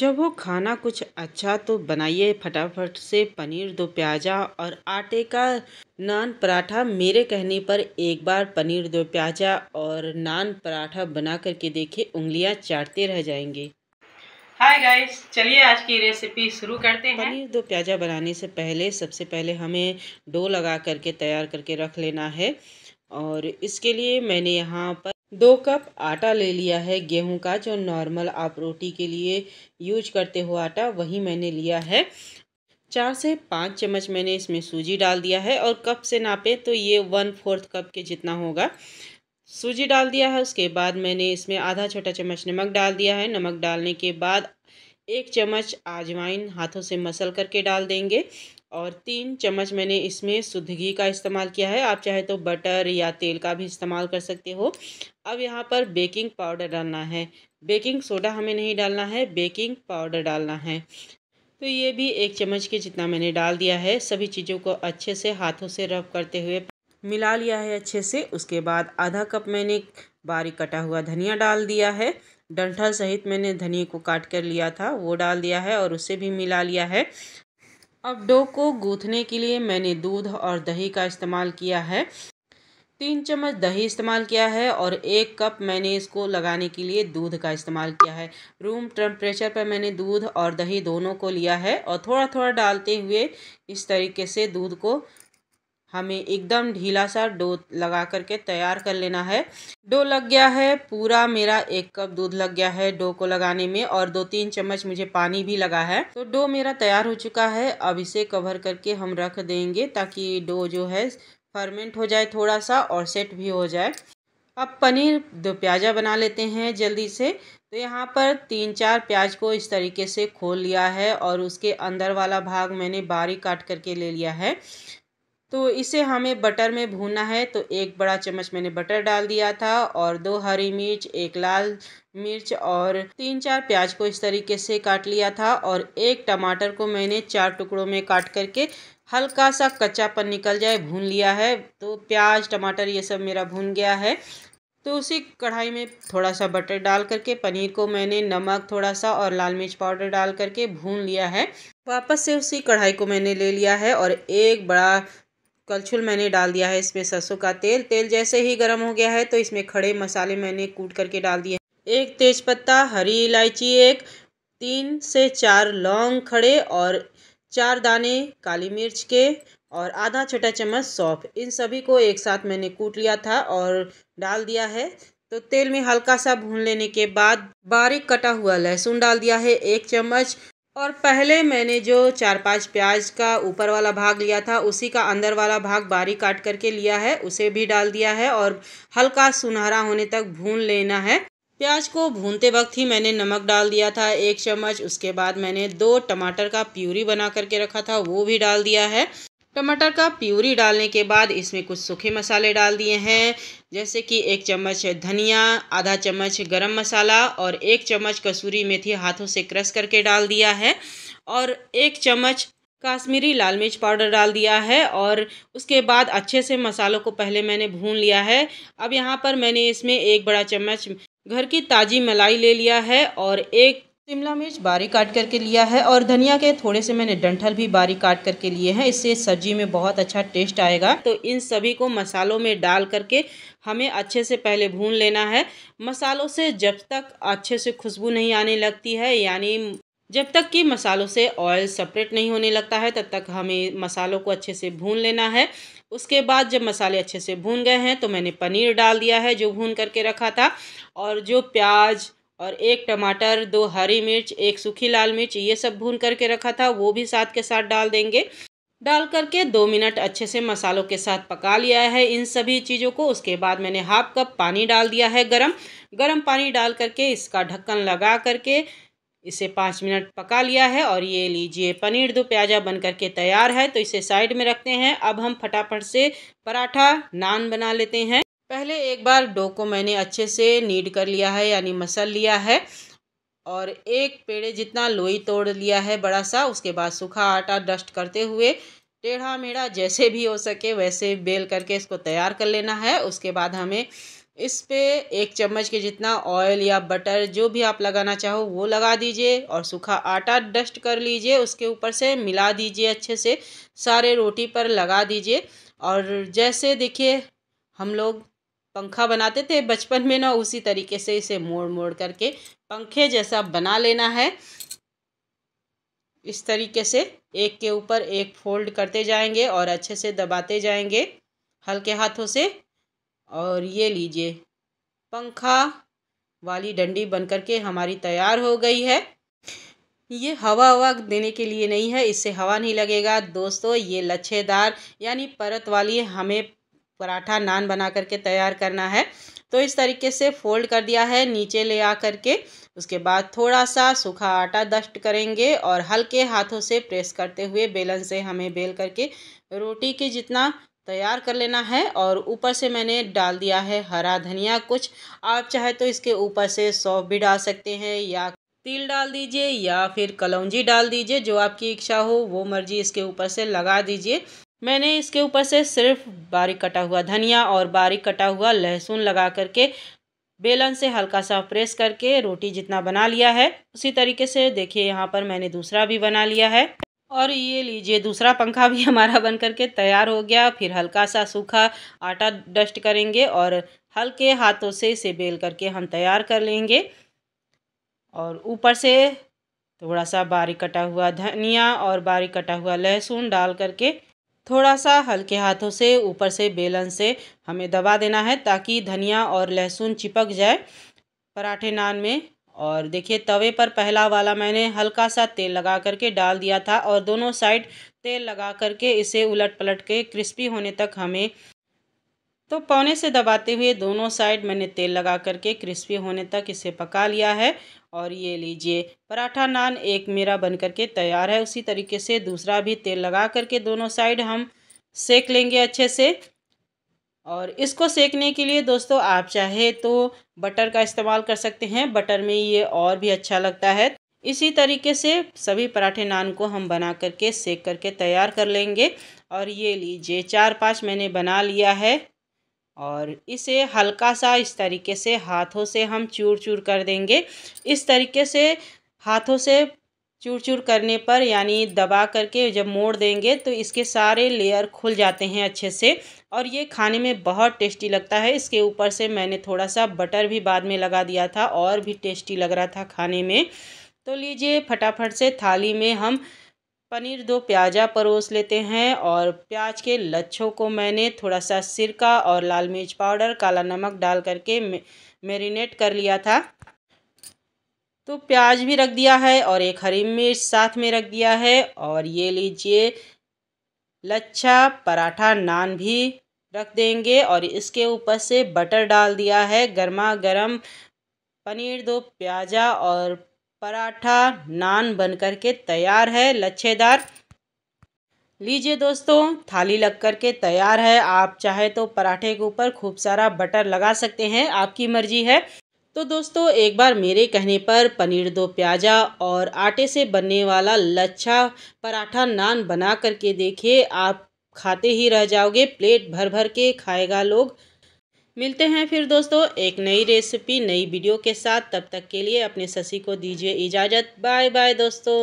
जब हो खाना कुछ अच्छा तो बनाइए फटाफट से पनीर दो प्याजा और आटे का नान पराठा मेरे कहने पर एक बार पनीर दो प्याजा और नान पराठा बना करके देखे उंगलियां चाटते रह जाएंगे हाय गाइस चलिए आज की रेसिपी शुरू करते हैं पनीर दो प्याजा बनाने से पहले सबसे पहले हमें डो लगा करके तैयार करके रख लेना है और इसके लिए मैंने यहाँ पर दो कप आटा ले लिया है गेहूं का जो नॉर्मल आप रोटी के लिए यूज करते हो आटा वही मैंने लिया है चार से पाँच चम्मच मैंने इसमें सूजी डाल दिया है और कप से नापे तो ये वन फोर्थ कप के जितना होगा सूजी डाल दिया है उसके बाद मैंने इसमें आधा छोटा चम्मच नमक डाल दिया है नमक डालने के बाद एक चम्मच आजवाइन हाथों से मसल करके डाल देंगे और तीन चम्मच मैंने इसमें शुद्ध घी का इस्तेमाल किया है आप चाहे तो बटर या तेल का भी इस्तेमाल कर सकते हो अब यहाँ पर बेकिंग पाउडर डालना है बेकिंग सोडा हमें नहीं डालना है बेकिंग पाउडर डालना है तो ये भी एक चम्मच के जितना मैंने डाल दिया है सभी चीज़ों को अच्छे से हाथों से रब करते हुए मिला लिया है अच्छे से उसके बाद आधा कप मैंने बारीक कटा हुआ धनिया डाल दिया है डंठल सहित मैंने धनिया को काट कर लिया था वो डाल दिया है और उसे भी मिला लिया है अब डो को गूँथने के लिए मैंने दूध और दही का इस्तेमाल किया है तीन चम्मच दही इस्तेमाल किया है और एक कप मैंने इसको लगाने के लिए दूध का इस्तेमाल किया है रूम टेम्परेचर पर मैंने दूध और दही दोनों को लिया है और थोड़ा थोड़ा डालते हुए इस तरीके से दूध को हमें एकदम ढीला सा डो लगा करके तैयार कर लेना है डो लग गया है पूरा मेरा एक कप दूध लग गया है डो को लगाने में और दो तीन चम्मच मुझे पानी भी लगा है तो डो मेरा तैयार हो चुका है अब इसे कवर करके हम रख देंगे ताकि डो जो है फर्मेंट हो जाए थोड़ा सा और सेट भी हो जाए अब पनीर दो प्याजा बना लेते हैं जल्दी से तो यहाँ पर तीन चार प्याज को इस तरीके से खोल लिया है और उसके अंदर वाला भाग मैंने बारीक काट करके ले लिया है तो इसे हमें बटर में भूनना है तो एक बड़ा चम्मच मैंने बटर डाल दिया था और दो हरी मिर्च एक लाल मिर्च और तीन चार प्याज को इस तरीके से काट लिया था और एक टमाटर को मैंने चार टुकड़ों में काट करके हल्का सा कच्चापन निकल जाए भून लिया है तो प्याज टमाटर ये सब मेरा भून गया है तो उसी कढ़ाई में थोड़ा सा बटर डाल करके पनीर को मैंने नमक थोड़ा सा और लाल मिर्च पाउडर डाल करके भून लिया है वापस से उसी कढ़ाई को मैंने ले लिया है और एक बड़ा कलछुल मैंने डाल दिया है इसमें सरसों का तेल तेल जैसे ही गर्म हो गया है तो इसमें खड़े मसाले मैंने कूट करके डाल दिए एक तेज़पत्ता हरी इलायची एक तीन से चार लौंग खड़े और चार दाने काली मिर्च के और आधा छोटा चम्मच सौंफ इन सभी को एक साथ मैंने कूट लिया था और डाल दिया है तो तेल में हल्का सा भून लेने के बाद बारीक कटा हुआ लहसुन डाल दिया है एक चम्मच और पहले मैंने जो चार पांच प्याज का ऊपर वाला भाग लिया था उसी का अंदर वाला भाग बारीक काट करके लिया है उसे भी डाल दिया है और हल्का सुनहरा होने तक भून लेना है प्याज को भूनते वक्त ही मैंने नमक डाल दिया था एक चम्मच उसके बाद मैंने दो टमाटर का प्यूरी बना करके रखा था वो भी डाल दिया है टमाटर का प्यूरी डालने के बाद इसमें कुछ सूखे मसाले डाल दिए हैं जैसे कि एक चम्मच धनिया आधा चम्मच गरम मसाला और एक चम्मच कसूरी मेथी हाथों से क्रश करके डाल दिया है और एक चम्मच काश्मीरी लाल मिर्च पाउडर डाल दिया है और उसके बाद अच्छे से मसालों को पहले मैंने भून लिया है अब यहाँ पर मैंने इसमें एक बड़ा चम्मच घर की ताज़ी मलाई ले लिया है और एक शिमला मिर्च बारीक काट करके लिया है और धनिया के थोड़े से मैंने डंठल भी बारीक काट करके लिए हैं इससे सब्जी में बहुत अच्छा टेस्ट आएगा तो इन सभी को मसालों में डाल करके हमें अच्छे से पहले भून लेना है मसालों से जब तक अच्छे से खुशबू नहीं आने लगती है यानी जब तक कि मसालों से ऑयल सेपरेट नहीं होने लगता है तब तक हमें मसालों को अच्छे से भून लेना है उसके बाद जब मसाले अच्छे से भून गए हैं तो मैंने पनीर डाल दिया है जो भून करके रखा था और जो प्याज और एक टमाटर दो हरी मिर्च एक सूखी लाल मिर्च ये सब भून करके रखा था वो भी साथ के साथ डाल देंगे डाल करके दो मिनट अच्छे से मसालों के साथ पका लिया है इन सभी चीज़ों को उसके बाद मैंने हाफ कप पानी डाल दिया है गरम गरम पानी डाल करके इसका ढक्कन लगा करके इसे पाँच मिनट पका लिया है और ये लीजिए पनीर दो प्याजा बन करके तैयार है तो इसे साइड में रखते हैं अब हम फटाफट से पराठा नान बना लेते हैं पहले एक बार डो को मैंने अच्छे से नीड कर लिया है यानी मसल लिया है और एक पेड़े जितना लोई तोड़ लिया है बड़ा सा उसके बाद सूखा आटा डस्ट करते हुए टेढ़ा मेढ़ा जैसे भी हो सके वैसे बेल करके इसको तैयार कर लेना है उसके बाद हमें इस पे एक चम्मच के जितना ऑयल या बटर जो भी आप लगाना चाहो वो लगा दीजिए और सूखा आटा डस्ट कर लीजिए उसके ऊपर से मिला दीजिए अच्छे से सारे रोटी पर लगा दीजिए और जैसे देखिए हम लोग पंखा बनाते थे बचपन में ना उसी तरीके से इसे मोड़ मोड़ करके पंखे जैसा बना लेना है इस तरीके से एक के ऊपर एक फोल्ड करते जाएंगे और अच्छे से दबाते जाएंगे हल्के हाथों से और ये लीजिए पंखा वाली डंडी बन करके हमारी तैयार हो गई है ये हवा हवा देने के लिए नहीं है इससे हवा नहीं लगेगा दोस्तों ये लच्छेदार यानी परत वाली हमें पराठा नान बना करके तैयार करना है तो इस तरीके से फोल्ड कर दिया है नीचे ले आ करके उसके बाद थोड़ा सा सूखा आटा दस्ट करेंगे और हल्के हाथों से प्रेस करते हुए बेलन से हमें बेल करके रोटी के जितना तैयार कर लेना है और ऊपर से मैंने डाल दिया है हरा धनिया कुछ आप चाहे तो इसके ऊपर से सौंफ भी डाल सकते हैं या तिल डाल दीजिए या फिर कलौजी डाल दीजिए जो आपकी इच्छा हो वो मर्जी इसके ऊपर से लगा दीजिए मैंने इसके ऊपर से सिर्फ बारीक कटा हुआ धनिया और बारीक कटा हुआ लहसुन लगा करके बेलन से हल्का सा प्रेस करके रोटी जितना बना लिया है उसी तरीके से देखिए यहाँ पर मैंने दूसरा भी बना लिया है और ये लीजिए दूसरा पंखा भी हमारा बन करके तैयार हो गया फिर हल्का सा सूखा आटा डस्ट करेंगे और हल्के हाथों से इसे बेल करके हम तैयार कर लेंगे और ऊपर से थोड़ा सा बारीक कटा हुआ धनिया और बारीक कटा हुआ लहसुन डाल करके थोड़ा सा हल्के हाथों से ऊपर से बेलन से हमें दबा देना है ताकि धनिया और लहसुन चिपक जाए पराठे नान में और देखिए तवे पर पहला वाला मैंने हल्का सा तेल लगा करके डाल दिया था और दोनों साइड तेल लगा करके इसे उलट पलट के क्रिस्पी होने तक हमें तो पौने से दबाते हुए दोनों साइड मैंने तेल लगा करके क्रिस्पी होने तक इसे पका लिया है और ये लीजिए पराठा नान एक मेरा बन करके तैयार है उसी तरीके से दूसरा भी तेल लगा करके दोनों साइड हम सेक लेंगे अच्छे से और इसको सेकने के लिए दोस्तों आप चाहे तो बटर का इस्तेमाल कर सकते हैं बटर में ये और भी अच्छा लगता है इसी तरीके से सभी पराठे नान को हम बना करके सेक करके तैयार कर लेंगे और ये लीजिए चार पांच मैंने बना लिया है और इसे हल्का सा इस तरीके से हाथों से हम चूर चूर कर देंगे इस तरीके से हाथों से चूर चूर करने पर यानी दबा करके जब मोड़ देंगे तो इसके सारे लेयर खुल जाते हैं अच्छे से और ये खाने में बहुत टेस्टी लगता है इसके ऊपर से मैंने थोड़ा सा बटर भी बाद में लगा दिया था और भी टेस्टी लग रहा था खाने में तो लीजिए फटाफट से थाली में हम पनीर दो प्याज़ा परोस लेते हैं और प्याज के लच्छों को मैंने थोड़ा सा सिरका और लाल मिर्च पाउडर काला नमक डाल करके मेरीनेट कर लिया था तो प्याज भी रख दिया है और एक हरी मिर्च साथ में रख दिया है और ये लीजिए लच्छा पराठा नान भी रख देंगे और इसके ऊपर से बटर डाल दिया है गर्मा गर्म पनीर दो प्याज़ा और पराठा नान बन कर के तैयार है लच्छेदार लीजिए दोस्तों थाली लग कर के तैयार है आप चाहे तो पराठे के ऊपर खूब सारा बटर लगा सकते हैं आपकी मर्जी है तो दोस्तों एक बार मेरे कहने पर पनीर दो प्याजा और आटे से बनने वाला लच्छा पराठा नान बना करके देखिए आप खाते ही रह जाओगे प्लेट भर भर के खाएगा लोग मिलते हैं फिर दोस्तों एक नई रेसिपी नई वीडियो के साथ तब तक के लिए अपने ससी को दीजिए इजाज़त बाय बाय दोस्तों